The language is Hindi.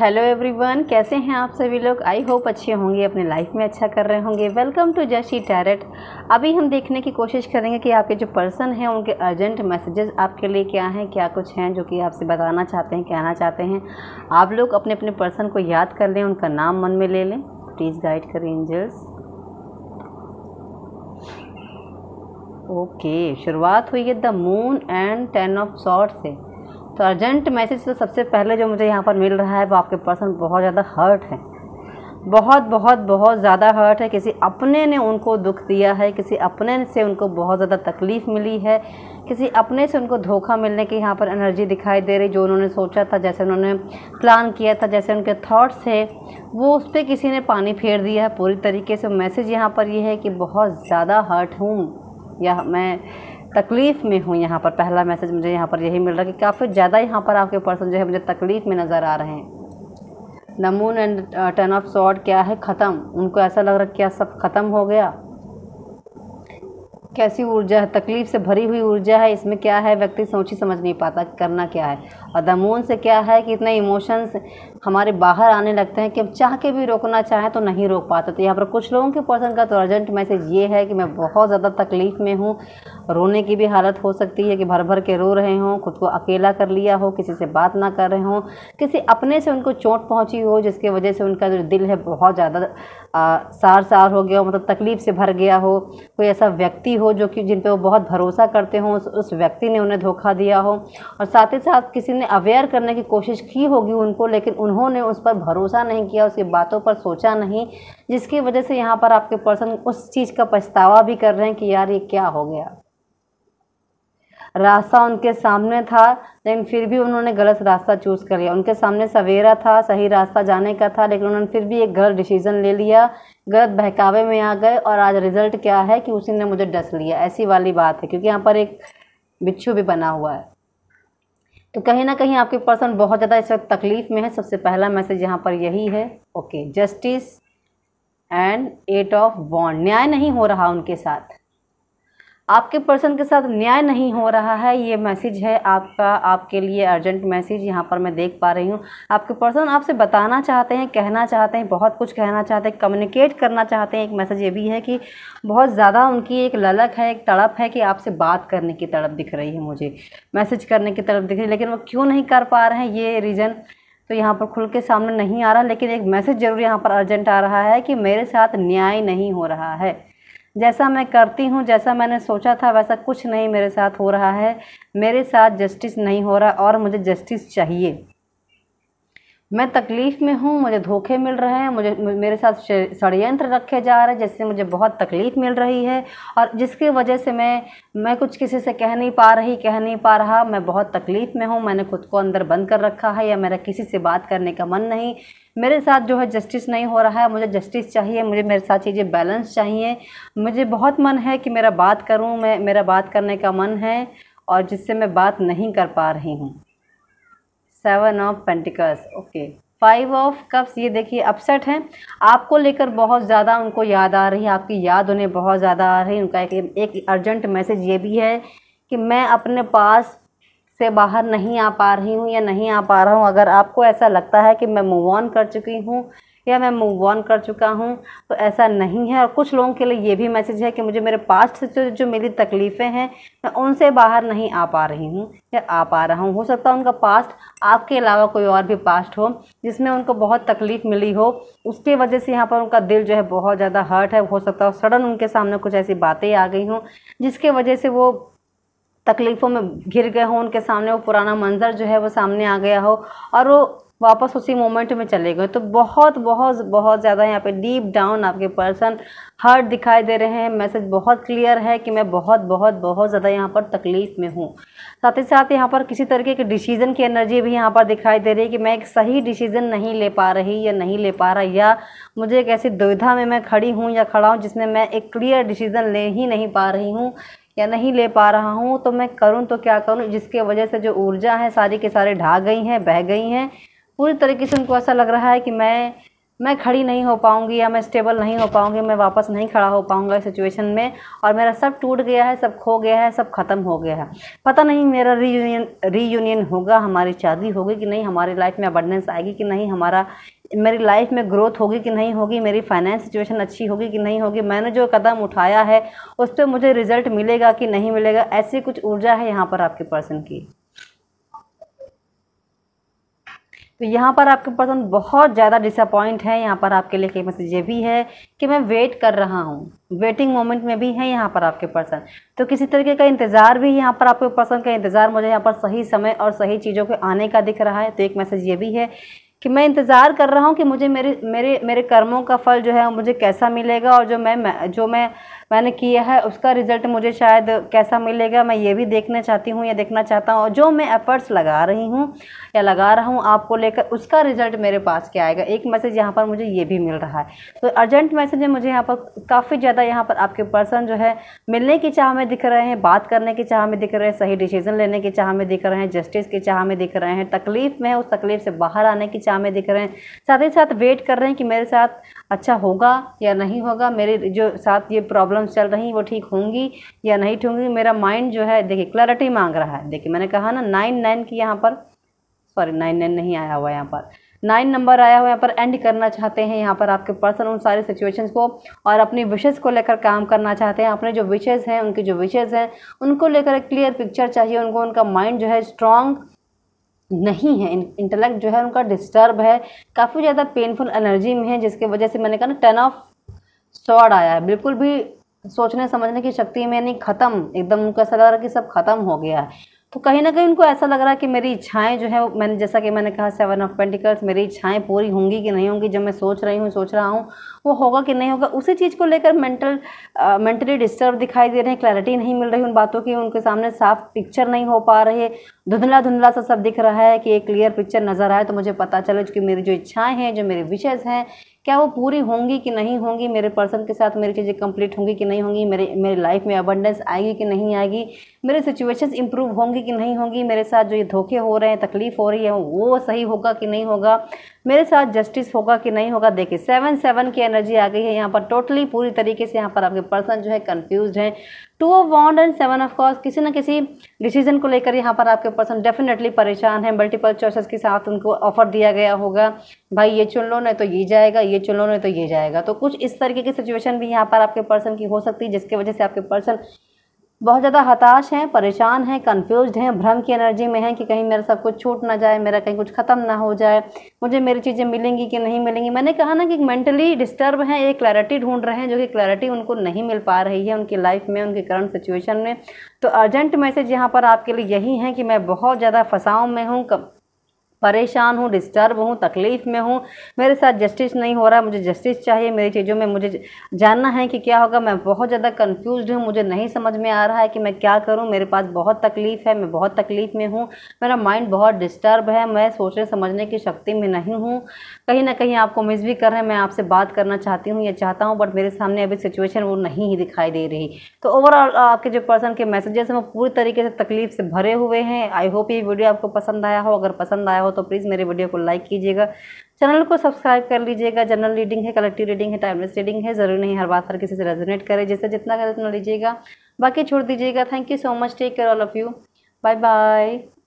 हेलो एवरीवन कैसे हैं आप सभी लोग आई होप अच्छे होंगे अपने लाइफ में अच्छा कर रहे होंगे वेलकम टू जशी टैरेट अभी हम देखने की कोशिश करेंगे कि आपके जो पर्सन हैं उनके अर्जेंट मैसेजेस आपके लिए क्या हैं क्या कुछ हैं जो कि आपसे बताना चाहते हैं कहना चाहते हैं आप लोग अपने अपने पर्सन को याद कर लें उनका नाम मन में ले लें प्लीज़ गाइड करें एंजल्स ओके शुरुआत हुई है the moon and ten of sword से तो अर्जेंट मैसेज तो सबसे पहले जो मुझे यहाँ पर मिल रहा है वो आपके पर्सन बहुत ज़्यादा हर्ट है बहुत बहुत बहुत ज़्यादा हर्ट है किसी अपने ने उनको दुख दिया है किसी अपने से उनको बहुत ज़्यादा तकलीफ़ मिली है किसी अपने से उनको धोखा मिलने की यहाँ पर एनर्जी दिखाई दे रही जो उन्होंने सोचा था जैसे उन्होंने प्लान किया था जैसे उनके थॉट्स थे वो उस पर किसी ने पानी फेर दिया है पूरी तरीके से मैसेज यहाँ पर ये यह है कि बहुत ज़्यादा हर्ट हूँ या मैं तकलीफ़ में हूँ यहाँ पर पहला मैसेज मुझे यहाँ पर यही मिल रहा है कि काफ़ी ज़्यादा यहाँ पर आपके पर्सन जो है मुझे तकलीफ़ में नज़र आ रहे हैं the moon and ten of sword क्या है ख़त्म उनको ऐसा लग रहा है क्या सब ख़त्म हो गया कैसी ऊर्जा है तकलीफ़ से भरी हुई ऊर्जा है इसमें क्या है व्यक्ति सोच ही समझ नहीं पाता करना क्या है और दमून से क्या है कि इतने इमोशंस हमारे बाहर आने लगते हैं कि हम चाह के भी रोकना चाहें तो नहीं रोक पाते तो यहाँ पर कुछ लोगों के पर्सन का तो अर्जेंट मैसेज ये है कि मैं बहुत ज़्यादा तकलीफ़ में हूँ रोने की भी हालत हो सकती है कि भर भर के रो रहे हों खुद को अकेला कर लिया हो किसी से बात ना कर रहे हों किसी अपने से उनको चोट पहुँची हो जिसकी वजह से उनका जो दिल है बहुत ज़्यादा सार सार हो गया हो मतलब तकलीफ़ से भर गया हो कोई ऐसा व्यक्ति हो जो कि जिन पर वो बहुत भरोसा करते हों उस, उस व्यक्ति ने उन्हें धोखा दिया हो और साथ ही साथ किसी ने ने अवेयर करने की कोशिश की होगी उनको लेकिन उन्होंने उस पर भरोसा नहीं किया उसकी बातों पर सोचा नहीं जिसकी वजह से यहाँ पर आपके पर्सन उस चीज़ का पछतावा भी कर रहे हैं कि यार ये क्या हो गया रास्ता उनके सामने था लेकिन फिर भी उन्होंने गलत रास्ता चूज़ कर लिया उनके सामने सवेरा था सही रास्ता जाने का था लेकिन उन्होंने फिर भी एक गलत डिसीज़न ले लिया गलत बहकावे में आ गए और आज रिजल्ट क्या है कि उसी ने मुझे डस लिया ऐसी वाली बात है क्योंकि यहाँ पर एक बिच्छू भी बना हुआ है तो कहीं ना कहीं आपके पर्सन बहुत ज़्यादा इस वक्त तकलीफ में है सबसे पहला मैसेज यहाँ पर यही है okay justice and eight of बॉन्ड न्याय नहीं हो रहा उनके साथ आपके पर्सन के साथ न्याय नहीं हो रहा है ये मैसेज है आपका आपके लिए अर्जेंट मैसेज यहाँ पर मैं देख पा रही हूँ आपके पर्सन आपसे बताना चाहते हैं कहना चाहते हैं बहुत कुछ कहना चाहते हैं कम्युनिकेट करना चाहते हैं एक मैसेज ये भी है कि बहुत ज़्यादा उनकी एक ललक है एक तड़प है कि आपसे बात करने की तड़प दिख रही है मुझे मैसेज करने की तड़प दिख रही है लेकिन वो क्यों नहीं कर पा रहे हैं ये रीज़न तो यहाँ पर खुल के सामने नहीं आ रहा लेकिन एक मैसेज ज़रूर यहाँ पर अर्जेंट आ रहा है कि मेरे साथ न्याय नहीं हो रहा है जैसा मैं करती हूँ जैसा मैंने सोचा था वैसा कुछ नहीं मेरे साथ हो रहा है मेरे साथ जस्टिस नहीं हो रहा और मुझे जस्टिस चाहिए मैं तकलीफ़ में हूँ मुझे धोखे मिल रहे हैं मुझे मेरे साथ षडयंत्र रखे जा रहे हैं जिससे मुझे बहुत तकलीफ़ मिल रही है और जिसकी वजह से मैं मैं कुछ किसी से कह नहीं पा रही कह नहीं पा रहा मैं बहुत तकलीफ़ में हूँ मैंने खुद को अंदर बंद कर रखा है या मेरा किसी से बात करने का मन नहीं मेरे साथ जो है जस्टिस नहीं हो रहा है मुझे जस्टिस चाहिए मुझे मेरे साथ चीज़ें बैलेंस चाहिए मुझे बहुत मन है कि मेरा बात करूँ मैं मेरा बात करने का मन है और जिससे मैं बात नहीं कर पा रही हूँ seven of pentacles okay five of cups ये देखिए अपसेट हैं आपको लेकर बहुत ज़्यादा उनको याद आ रही है आपकी याद उन्हें बहुत ज़्यादा आ रही है उनका एक एक अर्जेंट मैसेज ये भी है कि मैं अपने पास से बाहर नहीं आ पा रही हूँ या नहीं आ पा रहा हूँ अगर आपको ऐसा लगता है कि मैं मूव ऑन कर चुकी हूँ या मैं मूव ऑन कर चुका हूँ तो ऐसा नहीं है और कुछ लोगों के लिए ये भी मैसेज है कि मुझे मेरे पास्ट से जो मेरी तकलीफ़ें हैं मैं उनसे बाहर नहीं आ पा रही हूँ या आ पा रहा हूँ हो सकता है उनका पास्ट आपके अलावा कोई और भी पास्ट हो जिसमें उनको बहुत तकलीफ़ मिली हो उसके वजह से यहाँ पर उनका दिल जो है बहुत ज़्यादा हर्ट है हो सकता है सडन उनके सामने कुछ ऐसी बातें आ गई हों जिसके वजह से वो तकलीफ़ों में घिर गए हों उनके सामने वो पुराना मंजर जो है वो सामने आ गया हो और वो वापस उसी मोमेंट में चले गए तो बहुत बहुत बहुत ज़्यादा यहाँ पे डीप डाउन आपके पर्सन हर्ट दिखाई दे रहे हैं मैसेज बहुत क्लियर है कि मैं बहुत बहुत बहुत ज़्यादा यहाँ पर तकलीफ़ में हूँ साथ ही साथ यहाँ पर किसी तरीके की डिसीज़न की एनर्जी भी यहाँ पर दिखाई दे रही है कि मैं एक सही डिसीज़न नहीं ले पा रही या नहीं ले पा रहा या मुझे एक ऐसी दुविधा में मैं खड़ी हूँ या खड़ा हूँ जिसमें मैं एक क्लियर डिसीज़न ले ही नहीं पा रही हूँ या नहीं ले पा रहा हूँ तो मैं करूँ तो क्या करूँ जिसके वजह से जो ऊर्जा है सारी के सारे ढा गई हैं बह गई हैं पूरी तरीके से उनको ऐसा लग रहा है कि मैं मैं खड़ी नहीं हो पाऊँगी या मैं स्टेबल नहीं हो पाऊँगी मैं वापस नहीं खड़ा हो पाऊँगा इस सिचुएशन में और मेरा सब टूट गया है सब खो गया है सब ख़त्म हो गया है पता नहीं मेरा रीयूनियन रीयूनियन होगा हमारी शादी होगी कि नहीं हमारी लाइफ में अबंडेंस आएगी कि नहीं हमारा मेरी लाइफ में ग्रोथ होगी कि नहीं होगी मेरी फाइनेंस सिचुएशन अच्छी होगी कि नहीं होगी मैंने जो कदम उठाया है उस पर मुझे रिज़ल्ट मिलेगा कि नहीं मिलेगा ऐसी कुछ ऊर्जा है यहाँ पर आपके पर्सन की तो यहाँ पर आपके पर्सन बहुत ज़्यादा डिसअपॉइंट है यहाँ पर आपके लिए मैसेज ये भी है कि मैं वेट कर रहा हूँ वेटिंग मोमेंट में भी है यहाँ पर आपके पर्सन तो किसी तरीके का इंतज़ार भी यहाँ पर आपके पर्सन का इंतज़ार मुझे यहाँ पर सही समय और सही चीज़ों के आने का दिख रहा है तो एक मैसेज ये भी है कि मैं इंतज़ार कर रहा हूँ कि मुझे मेरे मेरे मेरे कर्मों का फल जो है मुझे कैसा मिलेगा और जो मैं जो मैं मैंने किया है उसका रिज़ल्ट मुझे शायद कैसा मिलेगा मैं ये भी देखना चाहती हूँ या देखना चाहता हूँ जो मैं एफर्ट्स लगा रही हूँ या लगा रहा हूँ आपको लेकर उसका रिज़ल्ट मेरे पास क्या आएगा एक मैसेज यहाँ पर मुझे ये भी मिल रहा है तो अर्जेंट मैसेज है मुझे यहाँ पर काफ़ी ज़्यादा यहाँ पर आपके पर्सन जो है मिलने की चाह में दिख रहे हैं बात करने की चाह में दिख रहे हैं सही डिसीजन लेने की चाह में दिख रहे हैं जस्टिस की चाह में दिख रहे हैं तकलीफ़ में उस तकलीफ़ से बाहर आने की चाह में दिख रहे हैं साथ ही साथ वेट कर रहे हैं कि मेरे साथ अच्छा होगा या नहीं होगा मेरे जो साथ ये प्रॉब्लम्स चल रही हैं वो ठीक होंगी या नहीं ठूँगी होंगी मेरा माइंड जो है देखिए क्लैरिटी मांग रहा है देखिए मैंने कहा ना नाइन नाइन की यहाँ पर सॉरी नाइन नाइन नहीं आया हुआ यहाँ पर नाइन नंबर आया हुआ यहाँ पर एंड करना चाहते हैं यहाँ पर आपके पर्सन उन सारी सिचुएशंस को और अपनी विशेज़ को लेकर काम करना चाहते हैं अपने जो विशेज़ हैं उनके जो विशेज़ हैं उनको लेकर एक क्लियर पिक्चर चाहिए उनको उनका माइंड जो है स्ट्रॉन्ग नहीं है इंटेलेक्ट जो है उनका डिस्टर्ब है काफ़ी ज़्यादा पेनफुल एनर्जी में है जिसके वजह से मैंने कहा ना टर्न ऑफ सॉड आया है बिल्कुल भी सोचने समझने की शक्ति में नहीं ख़त्म एकदम उनको ऐसा लग रहा कि सब ख़त्म हो गया है तो कहीं ना कहीं उनको ऐसा लग रहा है कि मेरी इच्छाएं जो है मैंने जैसा कि मैंने कहा सेवन ऑफ पेंटिकल्स मेरी इच्छाएं पूरी होंगी कि नहीं होंगी जब मैं सोच रही हूँ सोच रहा हूँ वो होगा कि नहीं होगा उसी चीज़ को लेकर मेंटल मेंटली डिस्टर्ब दिखाई दे रहे हैं क्लैरिटी नहीं मिल रही उन बातों की उनके सामने साफ पिक्चर नहीं हो पा रही धुंधला धुंधला सा सब दिख रहा है कि एक क्लियर पिक्चर नज़र आए तो मुझे पता चले कि मेरी जो इच्छाएँ हैं जो मेरे विशेज़ हैं क्या वो पूरी होंगी कि नहीं होंगी मेरे पर्सन के साथ मेरी चीज़ें कंप्लीट होंगी कि नहीं होंगी मेरे मेरी लाइफ में अबंडेंस आएगी कि नहीं आएगी मेरे सिचुएशंस इंप्रूव होंगी कि नहीं होंगी मेरे साथ जो ये धोखे हो रहे हैं तकलीफ़ हो रही है वो सही होगा कि नहीं होगा मेरे साथ जस्टिस होगा कि नहीं होगा देखिए सेवन सेवन की एनर्जी आ गई है यहाँ पर टोटली पूरी तरीके से यहाँ पर आपके पर्सन जो है कन्फ्यूज हैं two of wands and seven of cups किसी ना किसी डिसीजन को लेकर यहाँ पर आपके पर्सन डेफिनेटली परेशान है मल्टीपल चॉइसेस के साथ उनको ऑफर दिया गया होगा भाई ये चुन लो नहीं तो ये जाएगा ये चुन लो नहीं तो ये जाएगा तो कुछ इस तरीके की सिचुएशन भी यहाँ पर आपके पर्सन की हो सकती है जिसके वजह से आपके पर्सन बहुत ज़्यादा हताश हैं परेशान हैं कन्फ्यूज हैं भ्रम की एनर्जी में हैं कि कहीं मेरा सब कुछ छूट ना जाए मेरा कहीं कुछ ख़त्म ना हो जाए मुझे मेरी चीज़ें मिलेंगी कि नहीं मिलेंगी मैंने कहा ना कि मेंटली डिस्टर्ब हैं एक क्लैरिटी ढूंढ रहे हैं जो कि क्लैरिटी उनको नहीं मिल पा रही है उनकी लाइफ में उनकी करंट सिचुएशन में तो अर्जेंट मैसेज यहाँ पर आपके लिए यही है कि मैं बहुत ज़्यादा फंसाओं में हूँ परेशान हूँ डिस्टर्ब हूँ तकलीफ़ में हूँ मेरे साथ जस्टिस नहीं हो रहा मुझे जस्टिस चाहिए मेरी चीज़ों में मुझे जानना है कि क्या होगा मैं बहुत ज़्यादा कन्फ्यूज हूँ मुझे नहीं समझ में आ रहा है कि मैं क्या करूँ मेरे पास बहुत तकलीफ़ है मैं बहुत तकलीफ़ में हूँ मेरा माइंड बहुत डिस्टर्ब है मैं सोचने समझने की शक्ति में नहीं हूँ कहीं ना कहीं आपको मिस भी कर रहे हैं मैं आपसे बात करना चाहती हूँ या चाहता हूँ बट मेरे सामने अभी सिचुएशन वो नहीं ही दिखाई दे रही तो ओवरऑल आपके जो पर्सन के मैसेजेस हैं वो पूरी तरीके से तकलीफ़ से भरे हुए हैं आई होप ये वीडियो आपको पसंद आया हो अगर पसंद आया हो हो तो प्लीज़ मेरे वीडियो को लाइक कीजिएगा चैनल को सब्सक्राइब कर लीजिएगा जनरल रीडिंग है कलेक्टिव रीडिंग है टाइमलेस रीडिंग है ज़रूरी नहीं हर बात हर किसी से रेजोनेट करे जैसे जितना करे उतना लीजिएगा बाकी छोड़ दीजिएगा thank you so much take care all of you bye bye